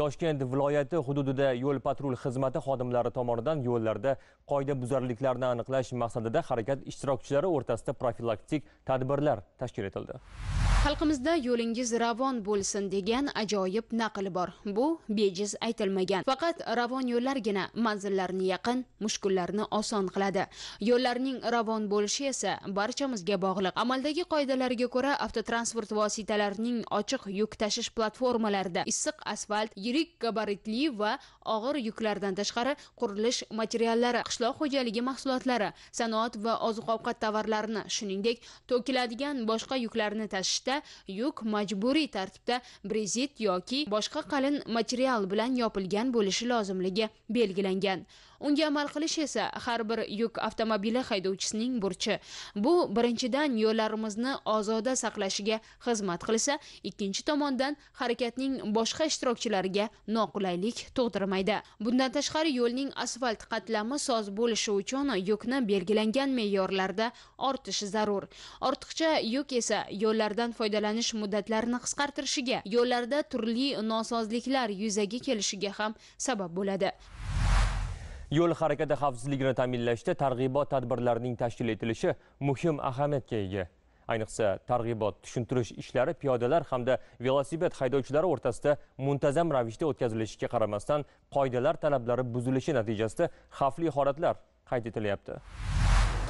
toshkent viloyati hududida yo'l patrul xizmati xodimlari tomonidan yo'llarda qoidabuzarliklarni aniqlash maqsadida harakat ishtirokchilari o'rtasida profilaktik tadbirlar tashkil etildi xalqimizda yo'lingiz ravon bo'lsin degan ajoyib naql bor bu bejiz aytilmagan faqat ravon yo'llargina manzillarni yaqin mushkullarni oson qiladi yo'llarning ravon bo'lishi esa barchamizga bog'liq amaldagi qoidalarga ko'ra avtotransport vositalarining ochiq yuk tashish platformalarida issiq asfalt yirik gabaritli va og'ir yuklardan tashqari qurilish materiallari qishloq xo'jaligi mahsulotlari sanoat va oziq ovqat tovarlarini shuningdek to'kiladigan boshqa yuklarni tashishda ravishda yuk majburiy tartibda brezit yoki boshqa qalin material bilan yopilgan bo'lishi lozimligi belgilangan unga amal qilish esa har bir yuk avtomobili haydovchisining burchi bu birinchidan yo'llarimizni ozoda saqlashiga xizmat qilsa ikkinchi tomondan harakatning boshqa ishtirokchilariga noqulaylik tug'dirmaydi bundan tashqari yo'lning asfalt qatlami soz bo'lishi uchun yukni belgilangan me'yorlarda ortishi zarur ortiqcha yuk esa yo'llardan foydalanish muddatlarini qisqartirishiga yo'llarda turli nosozliklar yuzaga kelishiga ham sabab bo'ladi yo'l harakati xavfsizligini ta'minlashda targ'ibot tadbirlarining tashkil etilishi muhim ahamiyatga ega ayniqsa targ'ibot tushuntirish ishlari piyodalar hamda velosiped haydovchilari o'rtasida muntazam ravishda o'tkazilishiga qaramasdan qoidalar talablari buzilishi natijasida xavfli holatlar qayd etilyapti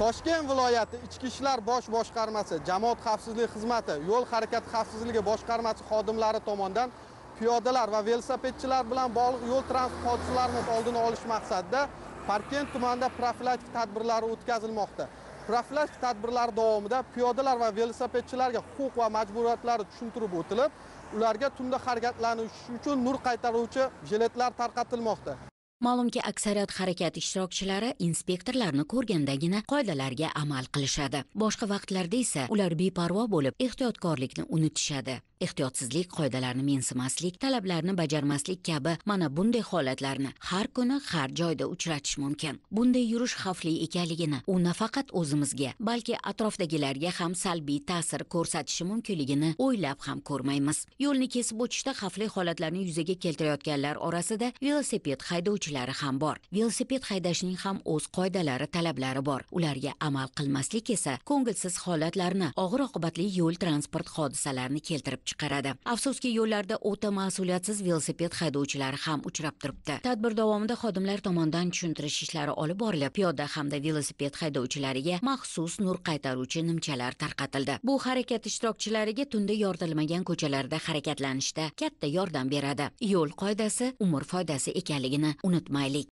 toshkent viloyati ichki ishlar bosh boshqarmasi jamoat xavfsizlik xizmati yo'l harakati xavfsizligi boshqarmasi xodimlari tomonidan piyodalar va velosipedchilar bilan bog'liq yo'l transport hodisalarini oldini olish maqsadida parkent tumanida profilaktik tadbirlari o'tkazilmoqda profilaktik tadbirlar davomida piyodalar va velosipedchilarga huquq va majburiyatlari tushuntirib o'tilib ularga tunda harakatlanish uchun nur qaytaruvchi jiletlar tarqatilmoqda ma'lumki aksariyat harakat ishtirokchilari inspektorlarni ko'rgandagina qoidalarga amal qilishadi boshqa vaqtlarda esa ular beparvo bo'lib ehtiyotkorlikni unutishadi ehtiyotsizlik qoidalarni mensimaslik talablarni bajarmaslik kabi mana bunday holatlarni har kuni har joyda uchratish mumkin bunday yurish xavfli ekanligini u nafaqat o'zimizga balki atrofdagilarga ham salbiy ta'sir ko'rsatishi mumkinligini o'ylab ham ko'rmaymiz yo'lni kesib o'tishda xavfli holatlarni yuzaga keltirayotganlar orasida velosiped haydovchi yo'lovchilari ham bor velosiped haydashning ham o'z qoidalari talablari bor ularga amal qilmaslik esa ko'ngilsiz holatlarni og'ir oqibatli yo'l transport hodisalarini keltirib chiqaradi afsuski yo'llarda o'ta mas'uliyatsiz velosiped haydovchilari ham uchrab turibdi tadbir davomida xodimlar tomonidan tushuntirish ishlari olib borilib piyoda hamda velosiped haydovchilariga maxsus nur qaytaruvchi nimchalar tarqatildi bu harakat ishtirokchilariga tunda yoritilmagan ko'chalarda harakatlanishda katta yordam beradi yo'l qoidasi umr foydasi ekanligini unutmang unutmaylik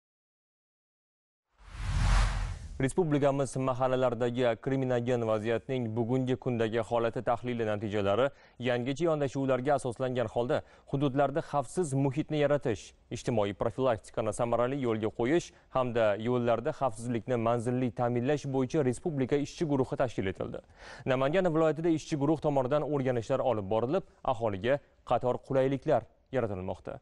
respublikamiz mahallalardagi kriminogen vaziyatning bugungi kundagi holati tahlili natijalari yangicha yondashuvlarga asoslangan holda hududlarda xavfsiz muhitni yaratish ijtimoiy profilaktikani samarali yo'lga qo'yish hamda yo'llarda xavfsizlikni manzilli ta'minlash bo'yicha respublika ishchi guruhi tashkil etildi namangan viloyatida ishchi guruh tomonidan o'rganishlar olib borilib aholiga qator qulayliklar yaratilmoqda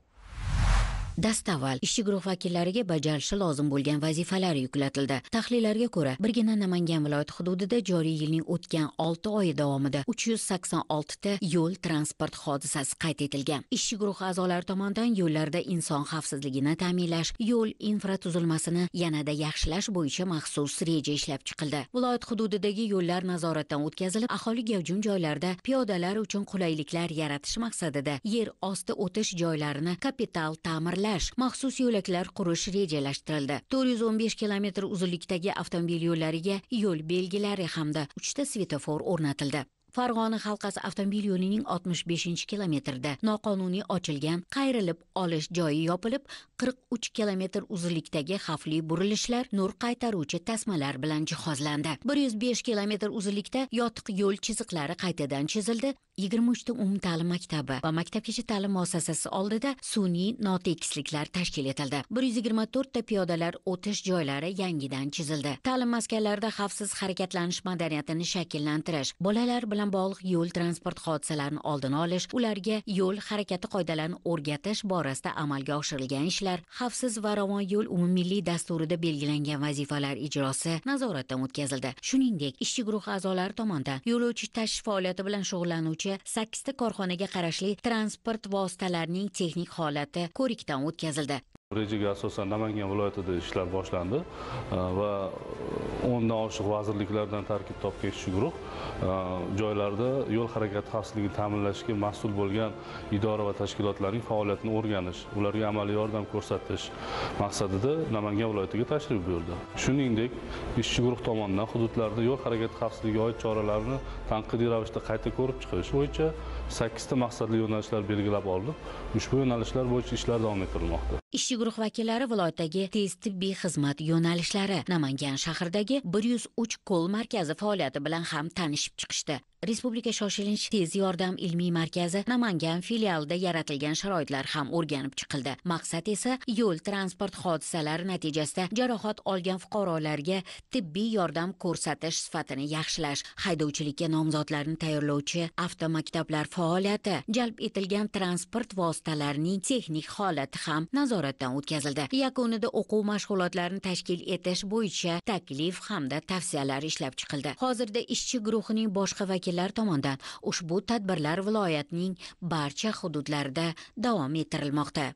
dastavval ishchi guruh vakillariga bajarishi lozim bo'lgan vazifalar yuklatildi tahlillarga ko'ra birgina namangan viloyati hududida joriy yilning o'tgan olti oyi davomida uch yuz sakson oltita yo'l transport hodisasi qayd etilgan ishchi guruh a'zolari tomonidan yo'llarda inson xavfsizligini ta'minlash yo'l infratuzilmasini yanada yaxshilash bo'yicha maxsus reja ishlab chiqildi viloyat hududidagi yo'llar nazoratdan o'tkazilib aholi gavjum joylarda piyodalar uchun qulayliklar yaratish maqsadida yer osti o'tish joylarini kapital ta'mirlash ta'mirlash maxsus yo'laklar qurish rejalashtirildi to'rt yuz o'n besh kilometr uzunlikdagi avtomobil yo'llariga yo'l belgilari hamda uchta svetofor o'rnatildi farg'ona halqasi avtomobil yo'lining 65 kilometrida noqonuniy ochilgan qayrilib olish joyi yopilib 43 kilometr uzunlikdagi xavfli burilishlar nur qaytaruvchi tasmalar bilan jihozlandi 105 kilometr uzunlikda yotiq yo'l chiziqlari qaytadan chizildi 23 umum umumta'lim maktabi va maktabgacha ta'lim muassasasi oldida sun'iy notekisliklar tashkil etildi 124 ta piyodalar o'tish joylari yangidan chizildi ta'lim maskanlarida xavfsiz harakatlanish madaniyatini shakllantirish bolalar bilan bilan bog'liq yo'l transport hodisalarini oldini olish ularga yo'l harakati qoidalarini o'rgatish borasida amalga oshirilgan ishlar xavfsiz va ravon yo'l umummilliy dasturida belgilangan vazifalar ijrosi nazoratdan o'tkazildi shuningdek ishchi guruh a'zolari tomonidan yo'lovchi tashish faoliyati bilan shug'ullanuvchi sakkizta korxonaga qarashli transport vositalarining texnik holati ko'rikdan o'tkazildi rejaga asosan namangan viloyatida ishlar boshlandi e, va e, o'ndan oshiq vazirliklardan tarkib topgan ishchi guruh e, joylarda yo'l harakati xavfsizligini ta'minlashga mas'ul bo'lgan idora va tashkilotlarning faoliyatini o'rganish ularga amaliy yordam ko'rsatish maqsadida namangan viloyatiga tashrif buyurdi shuningdek ishchi guruh tomonidan hududlarda yo'l harakati xavfsizligiga oid choralarni tanqidiy ravishda qayta ko'rib chiqish bo'yicha sakkizta maqsadli yo'nalishlar belgilab olinib ushbu yo'nalishlar bo'yicha ishlar davom ettirilmoqda ishchi guruh vakillari viloyatdagi tez tibbiy xizmat yo'nalishlari namangan shahridagi bir yuz uch ko'l markazi faoliyati bilan ham tanishib chiqishdi respublika shoshilinch tez yordam ilmiy markazi namangan filialida yaratilgan sharoitlar ham o'rganib chiqildi maqsad esa yo'l transport hodisalari natijasida jarohat olgan fuqarolarga tibbiy yordam ko'rsatish sifatini yaxshilash haydovchilikka nomzodlarni tayyorlovchi avtomaktablar faoliyati jalb etilgan transport vositalarining texnik holati ham nazorat nazoratdan o'tkazildi yakunida o'quv mashg'ulotlarini tashkil etish bo'yicha taklif hamda tavsiyalar ishlab chiqildi hozirda ishchi guruhining boshqa vakillari tomonidan ushbu tadbirlar viloyatning barcha hududlarida davom ettirilmoqda